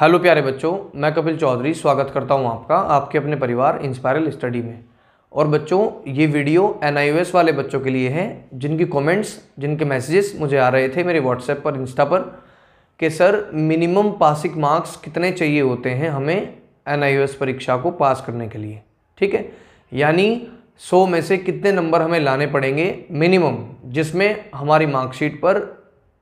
hello प्यारे बच्चों मैं कपिल चौधरी स्वागत करता हूं आपका आपके अपने परिवार इंस्पायरल स्टडी में और बच्चों ये वीडियो एन वाले बच्चों के लिए है जिनकी कमेंट्स जिनके मैसेजेस मुझे आ रहे थे मेरे व्हाट्सएप पर इंस्टा पर कि सर मिनिमम पासिक मार्क्स कितने चाहिए होते हैं हमें एन परीक्षा को पास करने के लिए ठीक है यानी सौ में से कितने नंबर हमें लाने पड़ेंगे मिनिमम जिसमें हमारी मार्कशीट पर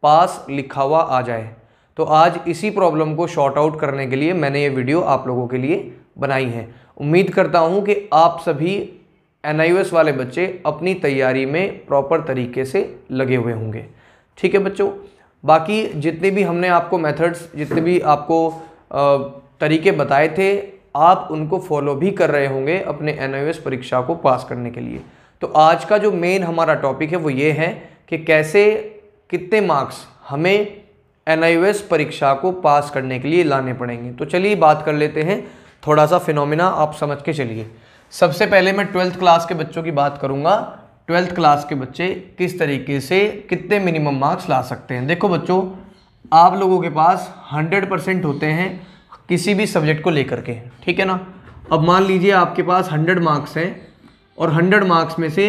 पास लिखा हुआ आ जाए तो आज इसी प्रॉब्लम को शॉर्ट आउट करने के लिए मैंने ये वीडियो आप लोगों के लिए बनाई है उम्मीद करता हूँ कि आप सभी एन वाले बच्चे अपनी तैयारी में प्रॉपर तरीके से लगे हुए होंगे ठीक है बच्चों बाकी जितने भी हमने आपको मेथड्स जितने भी आपको तरीके बताए थे आप उनको फॉलो भी कर रहे होंगे अपने एन परीक्षा को पास करने के लिए तो आज का जो मेन हमारा टॉपिक है वो ये है कि कैसे कितने मार्क्स हमें एन परीक्षा को पास करने के लिए लाने पड़ेंगे तो चलिए बात कर लेते हैं थोड़ा सा फिनोमिना आप समझ के चलिए सबसे पहले मैं ट्वेल्थ क्लास के बच्चों की बात करूंगा ट्वेल्थ क्लास के बच्चे किस तरीके से कितने मिनिमम मार्क्स ला सकते हैं देखो बच्चों आप लोगों के पास हंड्रेड परसेंट होते हैं किसी भी सब्जेक्ट को लेकर के ठीक है ना अब मान लीजिए आपके पास हंड्रेड मार्क्स हैं और हंड्रेड मार्क्स में से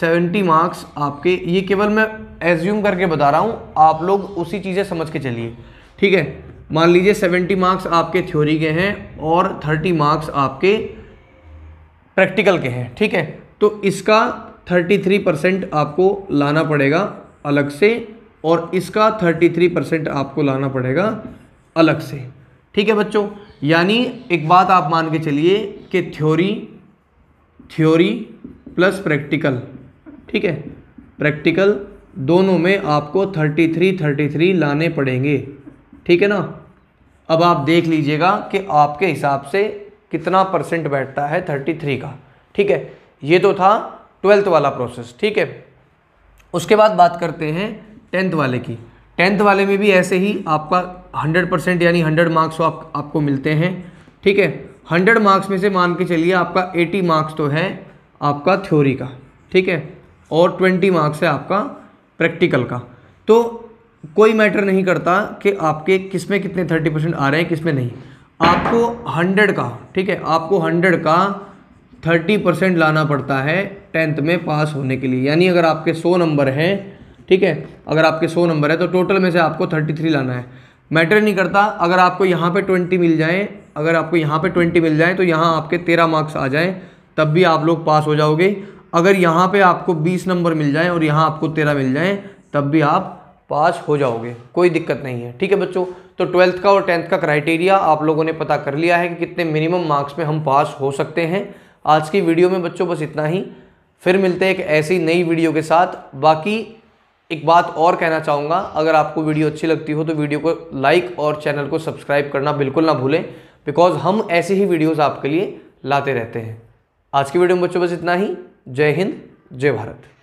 सेवेंटी मार्क्स आपके ये केवल मैं एज्यूम करके बता रहा हूँ आप लोग उसी चीज़ें समझ के चलिए ठीक है मान लीजिए सेवेंटी मार्क्स आपके थ्योरी के हैं और थर्टी मार्क्स आपके प्रैक्टिकल के हैं ठीक है तो इसका थर्टी थ्री परसेंट आपको लाना पड़ेगा अलग से और इसका थर्टी थ्री परसेंट आपको लाना पड़ेगा अलग से ठीक है बच्चों यानी एक बात आप मान के चलिए कि थ्योरी थ्योरी प्लस प्रैक्टिकल ठीक है प्रैक्टिकल दोनों में आपको थर्टी थ्री थर्टी थ्री लाने पड़ेंगे ठीक है ना अब आप देख लीजिएगा कि आपके हिसाब से कितना परसेंट बैठता है थर्टी थ्री का ठीक है ये तो था ट्वेल्थ वाला प्रोसेस ठीक है उसके बाद बात करते हैं टेंथ वाले की टेंथ वाले में भी ऐसे ही आपका हंड्रेड परसेंट यानी हंड्रेड मार्क्स आप, आपको मिलते हैं ठीक है हंड्रेड मार्क्स में से मान के चलिए आपका एटी मार्क्स तो है आपका थ्योरी का ठीक है और ट्वेंटी मार्क्स है आपका प्रैक्टिकल का तो कोई मैटर नहीं करता कि आपके किस में कितने थर्टी परसेंट आ रहे हैं किस में नहीं आपको हंड्रेड का ठीक है आपको हंड्रेड का थर्टी परसेंट लाना पड़ता है टेंथ में पास होने के लिए यानी अगर आपके सौ नंबर हैं ठीक है अगर आपके सौ नंबर है तो टोटल में से आपको थर्टी थ्री लाना है मैटर नहीं करता अगर आपको यहाँ पर ट्वेंटी मिल जाए अगर आपको यहाँ पर ट्वेंटी मिल जाए तो यहाँ आपके तेरह मार्क्स आ जाएँ तब भी आप लोग पास हो जाओगे अगर यहाँ पे आपको बीस नंबर मिल जाए और यहाँ आपको तेरह मिल जाए तब भी आप पास हो जाओगे कोई दिक्कत नहीं है ठीक है बच्चों तो ट्वेल्थ का और टेंथ का क्राइटेरिया आप लोगों ने पता कर लिया है कि कितने मिनिमम मार्क्स में हम पास हो सकते हैं आज की वीडियो में बच्चों बस इतना ही फिर मिलते हैं एक ऐसी नई वीडियो के साथ बाकी एक बात और कहना चाहूँगा अगर आपको वीडियो अच्छी लगती हो तो वीडियो को लाइक और चैनल को सब्सक्राइब करना बिल्कुल ना भूलें बिकॉज हम ऐसे ही वीडियोज़ आपके लिए लाते रहते हैं आज की वीडियो में बच्चों बस इतना ही जय हिंद जय भारत